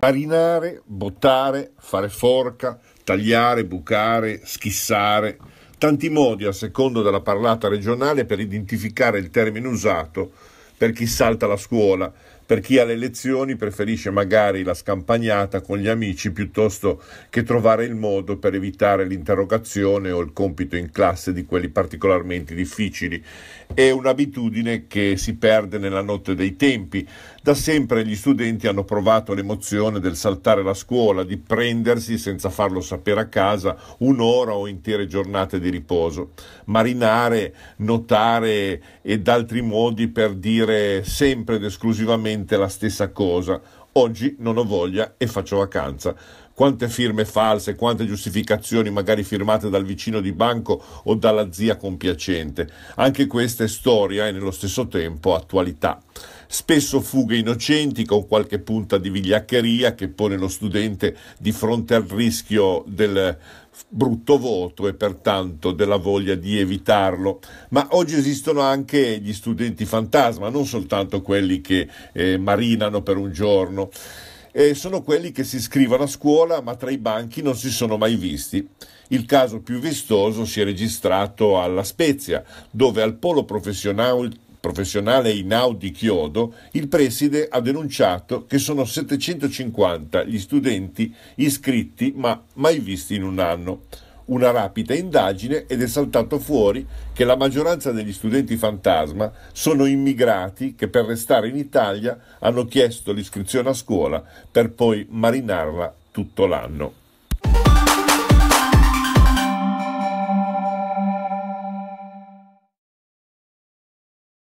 Marinare, bottare, fare forca, tagliare, bucare, schissare. Tanti modi a secondo della parlata regionale per identificare il termine usato per chi salta la scuola, per chi alle lezioni preferisce magari la scampagnata con gli amici piuttosto che trovare il modo per evitare l'interrogazione o il compito in classe di quelli particolarmente difficili. È un'abitudine che si perde nella notte dei tempi. Da sempre gli studenti hanno provato l'emozione del saltare la scuola, di prendersi, senza farlo sapere a casa, un'ora o intere giornate di riposo. Marinare, notare ed altri modi per dire sempre ed esclusivamente esattamente la stessa cosa. Oggi non ho voglia e faccio vacanza. Quante firme false, quante giustificazioni magari firmate dal vicino di banco o dalla zia compiacente. Anche questa è storia e nello stesso tempo attualità spesso fughe innocenti con qualche punta di vigliaccheria che pone lo studente di fronte al rischio del brutto voto e pertanto della voglia di evitarlo. Ma oggi esistono anche gli studenti fantasma, non soltanto quelli che eh, marinano per un giorno. Eh, sono quelli che si iscrivono a scuola ma tra i banchi non si sono mai visti. Il caso più vistoso si è registrato alla Spezia, dove al polo professionale professionale in Audi Chiodo, il preside ha denunciato che sono 750 gli studenti iscritti ma mai visti in un anno. Una rapida indagine ed è saltato fuori che la maggioranza degli studenti fantasma sono immigrati che per restare in Italia hanno chiesto l'iscrizione a scuola per poi marinarla tutto l'anno.